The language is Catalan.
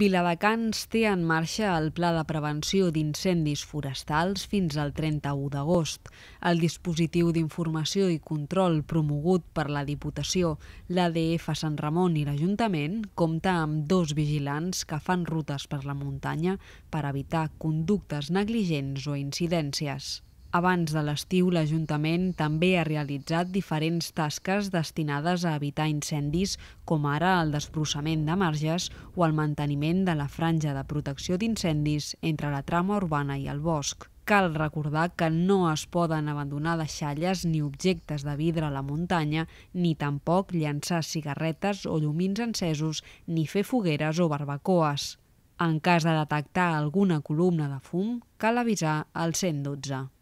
Viladecans té en marxa el Pla de Prevenció d'Incendis Forestals fins al 31 d'agost. El dispositiu d'informació i control promogut per la Diputació, l'ADF Sant Ramon i l'Ajuntament compta amb dos vigilants que fan rutes per la muntanya per evitar conductes negligents o incidències. Abans de l'estiu, l'Ajuntament també ha realitzat diferents tasques destinades a evitar incendis, com ara el desbrossament de marges o el manteniment de la franja de protecció d'incendis entre la trama urbana i el bosc. Cal recordar que no es poden abandonar deixalles ni objectes de vidre a la muntanya, ni tampoc llançar cigarretes o llumins encesos, ni fer fogueres o barbacoes. En cas de detectar alguna columna de fum, cal avisar al 112.